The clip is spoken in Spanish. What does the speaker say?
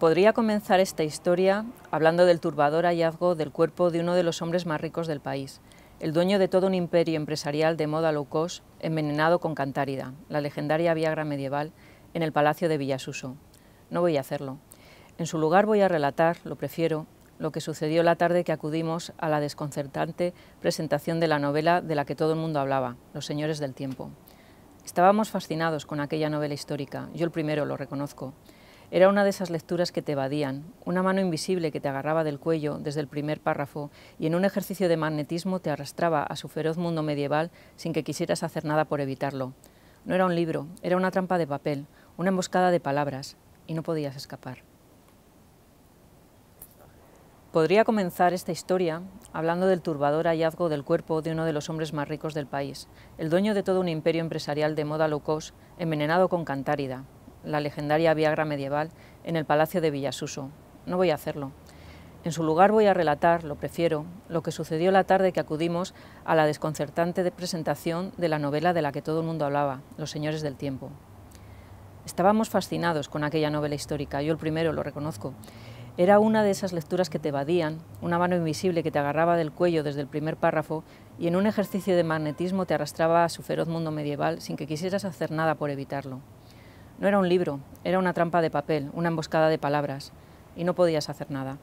Podría comenzar esta historia hablando del turbador hallazgo del cuerpo de uno de los hombres más ricos del país, el dueño de todo un imperio empresarial de moda low cost envenenado con cantárida, la legendaria Viagra medieval, en el Palacio de Villasuso. No voy a hacerlo. En su lugar voy a relatar, lo prefiero, lo que sucedió la tarde que acudimos a la desconcertante presentación de la novela de la que todo el mundo hablaba, Los Señores del Tiempo. Estábamos fascinados con aquella novela histórica, yo el primero lo reconozco. Era una de esas lecturas que te evadían, una mano invisible que te agarraba del cuello desde el primer párrafo y en un ejercicio de magnetismo te arrastraba a su feroz mundo medieval sin que quisieras hacer nada por evitarlo. No era un libro, era una trampa de papel, una emboscada de palabras, y no podías escapar. Podría comenzar esta historia hablando del turbador hallazgo del cuerpo de uno de los hombres más ricos del país, el dueño de todo un imperio empresarial de moda locos envenenado con cantárida, la legendaria Viagra medieval, en el Palacio de Villasuso. No voy a hacerlo. En su lugar voy a relatar, lo prefiero, lo que sucedió la tarde que acudimos a la desconcertante presentación de la novela de la que todo el mundo hablaba, Los Señores del Tiempo. Estábamos fascinados con aquella novela histórica, yo el primero lo reconozco. Era una de esas lecturas que te evadían, una mano invisible que te agarraba del cuello desde el primer párrafo y en un ejercicio de magnetismo te arrastraba a su feroz mundo medieval sin que quisieras hacer nada por evitarlo. No era un libro, era una trampa de papel, una emboscada de palabras, y no podías hacer nada.